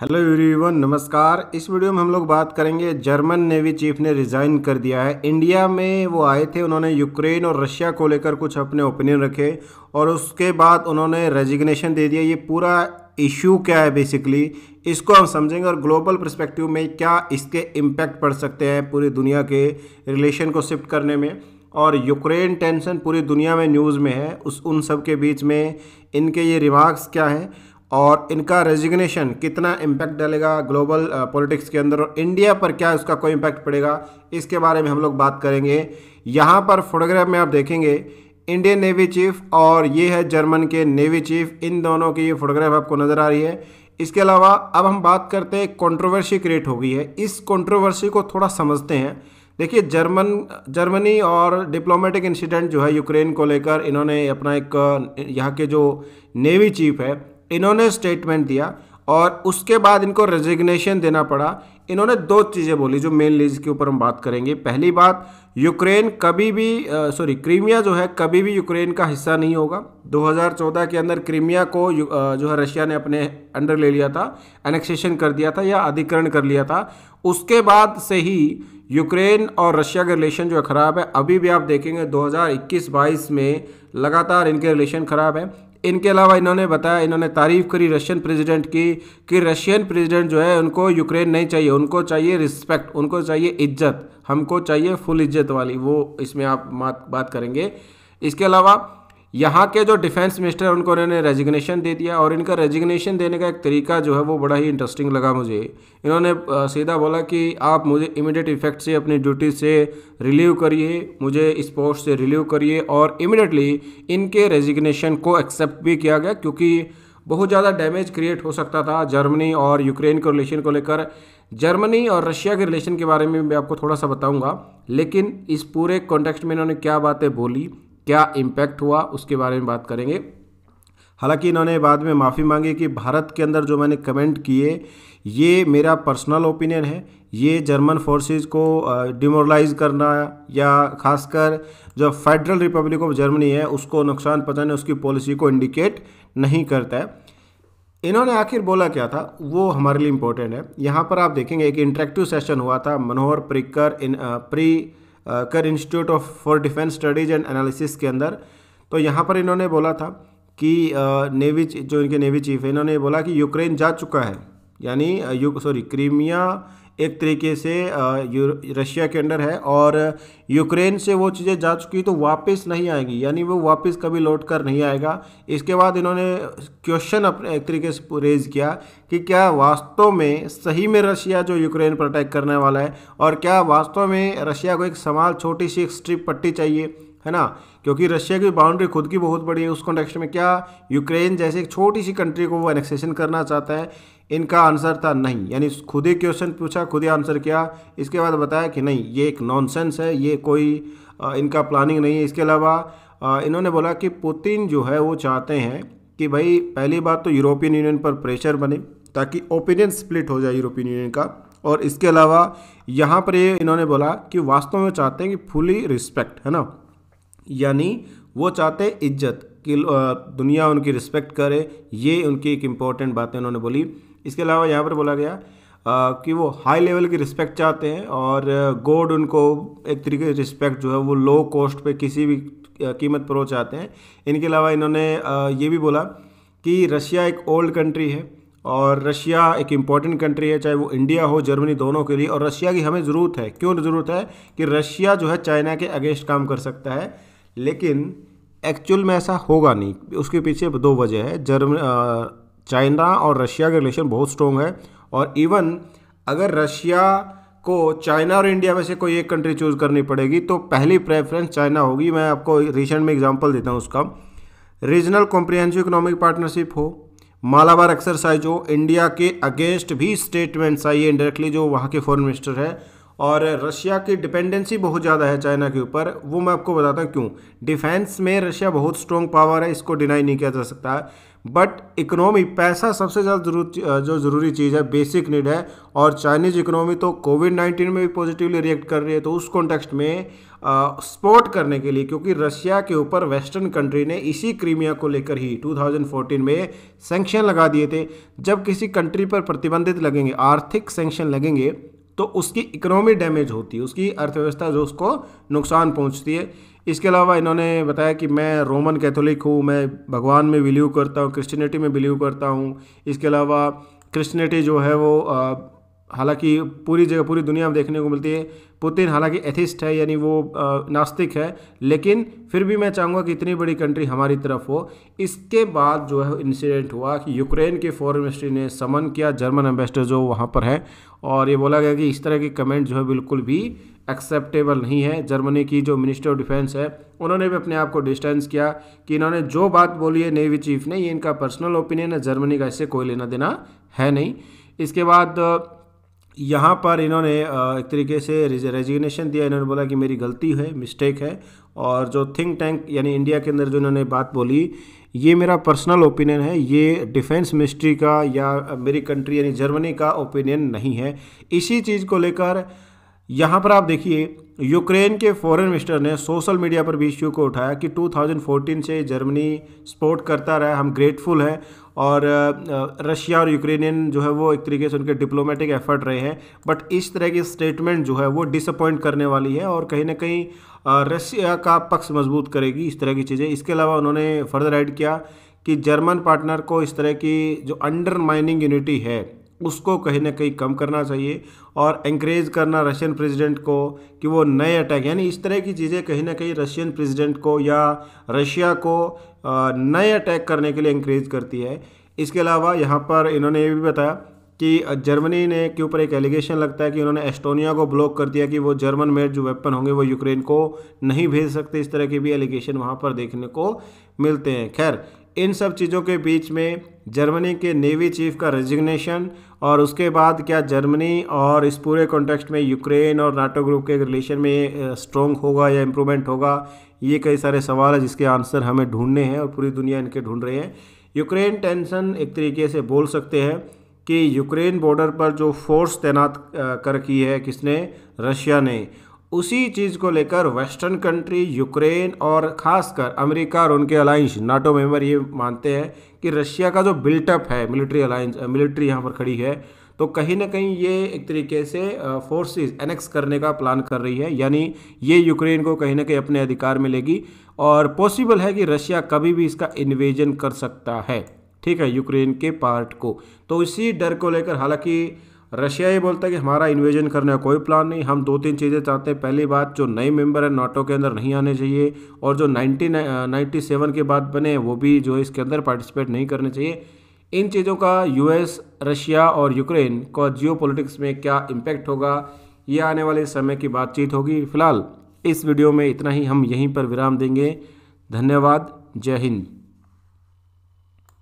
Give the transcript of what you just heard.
hello everyone नमस्कार इस video में हम लोग बात करेंगे जर्मन नेवी चीफ ने रिज़ाइन कर दिया है इंडिया में वो आए थे उन्होंने यूक्रेन और रशिया को लेकर कुछ अपने ओपिनियन रखे और उसके बाद उन्होंने रेजिग्नेशन दे दिया ये पूरा इशू क्या है बेसिकली इसको हम समझेंगे और ग्लोबल परस्पेक्टिव में क्या इसके इम्पैक्ट पड़ सकते हैं पूरी दुनिया के रिलेशन को शिफ्ट करने में और यूक्रेन टेंशन पूरी दुनिया में न्यूज़ में है उस उन सब के बीच में इनके ये रिमार्क्स क्या हैं और इनका रेजिग्नेशन कितना इम्पैक्ट डालेगा ग्लोबल पॉलिटिक्स uh, के अंदर और इंडिया पर क्या उसका कोई इम्पैक्ट पड़ेगा इसके बारे में हम लोग बात करेंगे यहाँ पर फोटोग्राफ में आप देखेंगे इंडियन नेवी चीफ और ये है जर्मन के नेवी चीफ इन दोनों की ये फोटोग्राफ आपको नज़र आ रही है इसके अलावा अब हम बात करते हैं कॉन्ट्रोवर्सी क्रिएट हो गई है इस कॉन्ट्रोवर्सी को थोड़ा समझते हैं देखिए जर्मन जर्मनी और डिप्लोमेटिक इंसिडेंट जो है यूक्रेन को लेकर इन्होंने अपना एक uh, यहाँ के जो नेवी चीफ है इन्होंने स्टेटमेंट दिया और उसके बाद इनको रेजिग्नेशन देना पड़ा इन्होंने दो चीज़ें बोली जो मेन लीज के ऊपर हम बात करेंगे पहली बात यूक्रेन कभी भी सॉरी क्रीमिया जो है कभी भी यूक्रेन का हिस्सा नहीं होगा 2014 के अंदर क्रीमिया को जो है रशिया ने अपने अंडर ले लिया था एनेक्सेशन कर दिया था या अधिकरण कर लिया था उसके बाद से ही यूक्रेन और रशिया के रिलेशन जो है ख़राब है अभी भी आप देखेंगे 2021-22 में लगातार इनके रिलेशन ख़राब है इनके अलावा इन्होंने बताया इन्होंने तारीफ करी रशियन प्रेसिडेंट की कि रशियन प्रेसिडेंट जो है उनको यूक्रेन नहीं चाहिए उनको चाहिए रिस्पेक्ट उनको चाहिए इज्जत हमको चाहिए फुल इज्जत वाली वो इसमें आप बात बात करेंगे इसके अलावा यहाँ के जो डिफेंस मिनिस्टर उनको इन्होंने रेजिग्नेशन दे दिया और इनका रेजिग्नेशन देने का एक तरीका जो है वो बड़ा ही इंटरेस्टिंग लगा मुझे इन्होंने सीधा बोला कि आप मुझे इमीडिएट इफेक्ट से अपनी ड्यूटी से रिलीव करिए मुझे इस पोस्ट से रिलीव करिए और इमिडिएटली इनके रेजिग्नेशन को एक्सेप्ट भी किया गया क्योंकि बहुत ज़्यादा डैमेज क्रिएट हो सकता था जर्मनी और यूक्रेन के रिलेशन को लेकर जर्मनी और रशिया के रिलेशन के बारे में मैं आपको थोड़ा सा बताऊंगा लेकिन इस पूरे कॉन्टेक्स्ट में इन्होंने क्या बातें बोली क्या इम्पैक्ट हुआ उसके बारे में बात करेंगे हालांकि इन्होंने बाद में माफ़ी मांगी कि भारत के अंदर जो मैंने कमेंट किए ये मेरा पर्सनल ओपिनियन है ये जर्मन फोर्सेस को डिमोरलाइज करना या खासकर जो फेडरल रिपब्लिक ऑफ जर्मनी है उसको नुकसान पहुँचाने उसकी पॉलिसी को इंडिकेट नहीं करता है इन्होंने आखिर बोला क्या था वो हमारे लिए इम्पोर्टेंट है यहाँ पर आप देखेंगे एक इंटरेक्टिव सेशन हुआ था मनोहर प्रिकर इन प्री कर institute of for defence studies and analysis के अंदर तो यहाँ पर इन्होंने बोला था कि नेवी जो इनके नेवी चीफ है इन्होंने बोला कि यूक्रेन जा चुका है यानी सॉरी क्रीमिया एक तरीके से रशिया के अंडर है और यूक्रेन से वो चीज़ें जा चुकी तो वापस नहीं आएंगी यानी वो वापस कभी लौट कर नहीं आएगा इसके बाद इन्होंने क्वेश्चन अपने एक तरीके से रेज किया कि क्या वास्तव में सही में रशिया जो यूक्रेन पर अटैक करने वाला है और क्या वास्तव में रशिया को एक समाल छोटी सी एक स्ट्रिप पट्टी चाहिए है ना क्योंकि रशिया की बाउंड्री खुद की बहुत बड़ी है उस कॉन्टेक्स्ट में क्या यूक्रेन जैसे एक छोटी सी कंट्री को वो एनेक्सेशन करना चाहता है इनका आंसर था नहीं यानी खुद ही क्वेश्चन पूछा खुद ही आंसर किया इसके बाद बताया कि नहीं ये एक नॉनसेंस है ये कोई इनका प्लानिंग नहीं है इसके अलावा इन्होंने बोला कि पुतिन जो है वो चाहते हैं कि भाई पहली बात तो यूरोपियन यूनियन पर प्रेशर बने ताकि ओपिनियन स्प्लिट हो जाए यूरोपियन यूनियन का और इसके अलावा यहाँ पर ये इन्होंने बोला कि वास्तव में चाहते हैं कि फुली रिस्पेक्ट है ना यानी वो चाहते इज्जत कि दुनिया उनकी रिस्पेक्ट करे ये उनकी एक इम्पॉर्टेंट बातें उन्होंने बोली इसके अलावा यहाँ पर बोला गया आ, कि वो हाई लेवल की रिस्पेक्ट चाहते हैं और गॉड उनको एक तरीके से रिस्पेक्ट जो है वो लो कॉस्ट पे किसी भी कीमत पर वो चाहते हैं इनके अलावा इन्होंने ये भी बोला कि रशिया एक ओल्ड कंट्री है और रशिया एक इम्पॉर्टेंट कंट्री है चाहे वो इंडिया हो जर्मनी दोनों के लिए और रशिया की हमें ज़रूरत है क्यों ज़रूरत है कि रशिया जो है चाइना के अगेंस्ट काम कर सकता है लेकिन एक्चुअल में ऐसा होगा नहीं उसके पीछे दो वजह है जर्मन चाइना और रशिया के रिलेशन बहुत स्ट्रॉन्ग है और इवन अगर रशिया को चाइना और इंडिया में से कोई एक कंट्री चूज़ करनी पड़ेगी तो पहली प्रेफरेंस चाइना होगी मैं आपको रिसेंट में एग्जांपल देता हूँ उसका रीजनल कॉम्प्रिहेंसिव इकोनॉमिक पार्टनरशिप हो मालाबार एक्सरसाइज हो इंडिया के अगेंस्ट भी स्टेटमेंट्स आई है इंडायरेक्टली जो वहाँ के फॉरन मिनिस्टर है और रशिया की डिपेंडेंसी बहुत ज़्यादा है चाइना के ऊपर वो मैं आपको बताता हूँ क्यों डिफेंस में रशिया बहुत स्ट्रॉन्ग पावर है इसको डिनाई नहीं किया जा सकता बट इकोनॉमी पैसा सबसे ज़्यादा जरूर जो ज़रूरी चीज़ है बेसिक नीड है और चाइनीज इकोनॉमी तो कोविड नाइन्टीन में भी पॉजिटिवली रिएक्ट कर रही है तो उस कॉन्टेक्स्ट में सपोर्ट करने के लिए क्योंकि रशिया के ऊपर वेस्टर्न कंट्री ने इसी क्रीमिया को लेकर ही 2014 में सेंक्शन लगा दिए थे जब किसी कंट्री पर प्रतिबंधित लगेंगे आर्थिक सेंक्शन लगेंगे तो उसकी इकोनॉमी डैमेज होती है उसकी अर्थव्यवस्था जो उसको नुकसान पहुंचती है इसके अलावा इन्होंने बताया कि मैं रोमन कैथोलिक हूँ मैं भगवान में बिलीव करता हूँ क्रिश्चनिटी में बिलीव करता हूँ इसके अलावा क्रिश्चनिटी जो है वो हालांकि पूरी जगह पूरी दुनिया में देखने को मिलती है पुतिन हालांकि एथिस्ट है यानी वो नास्तिक है लेकिन फिर भी मैं चाहूँगा कि इतनी बड़ी कंट्री हमारी तरफ हो इसके बाद जो है इंसिडेंट हुआ कि यूक्रेन के फॉरेन मिनिस्ट्री ने समन किया जर्मन एम्बेसडर जो वहाँ पर है और ये बोला गया कि इस तरह के कमेंट जो है बिल्कुल भी एक्सेप्टेबल नहीं है जर्मनी की जो मिनिस्टर ऑफ डिफेंस है उन्होंने भी अपने आप को डिस्टेंस किया कि इन्होंने जो बात बोली है नेवी चीफ ने ये इनका पर्सनल ओपिनियन है जर्मनी का इससे कोई लेना देना है नहीं इसके बाद यहाँ पर इन्होंने एक तरीके से रेजिग्नेशन दिया इन्होंने बोला कि मेरी गलती है मिस्टेक है और जो थिंक टैंक यानी इंडिया के अंदर जो इन्होंने बात बोली ये मेरा पर्सनल ओपिनियन है ये डिफेंस मिनिस्ट्री का या मेरी कंट्री यानी जर्मनी का ओपिनियन नहीं है इसी चीज़ को लेकर यहाँ पर आप देखिए यूक्रेन के फॉरेन मिनिस्टर ने सोशल मीडिया पर भी इश्यू को उठाया कि 2014 से जर्मनी सपोर्ट करता रहा हम ग्रेटफुल हैं और रशिया और यूक्रेनियन जो है वो एक तरीके से उनके डिप्लोमेटिक एफर्ट रहे हैं बट इस तरह की स्टेटमेंट जो है वो डिसअपॉइंट करने वाली है और कहीं ना कहीं रशिया का पक्ष मजबूत करेगी इस तरह की चीज़ें इसके अलावा उन्होंने फर्दर एड किया कि जर्मन पार्टनर को इस तरह की जो अंडर माइनिंग यूनिटी है उसको कहीं ना कहीं कम करना चाहिए और इंक्रेज करना रशियन प्रेसिडेंट को कि वो नए अटैक यानी इस तरह की चीज़ें कहीं ना कहीं रशियन प्रेसिडेंट को या रशिया को नए अटैक करने के लिए इंक्रेज करती है इसके अलावा यहाँ पर इन्होंने ये भी बताया कि जर्मनी ने के ऊपर एक एलिगेशन लगता है कि उन्होंने एस्टोनिया को ब्लॉक कर दिया कि वो जर्मन मेड जो वेपन होंगे वो यूक्रेन को नहीं भेज सकते इस तरह के भी एलिगेशन वहाँ पर देखने को मिलते हैं खैर इन सब चीज़ों के बीच में जर्मनी के नेवी चीफ का रेजिग्नेशन और उसके बाद क्या जर्मनी और इस पूरे कॉन्टेक्स्ट में यूक्रेन और नाटो ग्रुप के रिलेशन में स्ट्रॉन्ग होगा या इम्प्रूवमेंट होगा ये कई सारे सवाल है जिसके आंसर हमें ढूंढने हैं और पूरी दुनिया इनके ढूंढ रही है यूक्रेन टेंशन एक तरीके से बोल सकते हैं कि यूक्रेन बॉर्डर पर जो फोर्स तैनात कर की है किसने रशिया ने उसी चीज़ को लेकर वेस्टर्न कंट्री यूक्रेन और ख़ासकर अमेरिका और उनके अलायंस नाटो मेंबर ये मानते हैं कि रशिया का जो बिल्टअप है मिलिट्री अलायंस मिलिट्री यहाँ पर खड़ी है तो कहीं ना कहीं ये एक तरीके से फोर्सेस एनेक्स करने का प्लान कर रही है यानी ये यूक्रेन को कहीं ना कहीं अपने अधिकार में लेगी और पॉसिबल है कि रशिया कभी भी इसका इन्वेजन कर सकता है ठीक है यूक्रेन के पार्ट को तो इसी डर को लेकर हालांकि रशिया ये बोलता है कि हमारा इन्वेजन करने का कोई प्लान नहीं हम दो तीन चीज़ें चाहते हैं पहली बात जो नए मेंबर हैं नाटो के अंदर नहीं आने चाहिए और जो नाइनटीन नाइन्टी सेवन के बाद बने वो भी जो है इसके अंदर पार्टिसिपेट नहीं करने चाहिए इन चीज़ों का यूएस रशिया और यूक्रेन को जियो में क्या इम्पैक्ट होगा ये आने वाले समय की बातचीत होगी फिलहाल इस वीडियो में इतना ही हम यहीं पर विराम देंगे धन्यवाद जय हिंद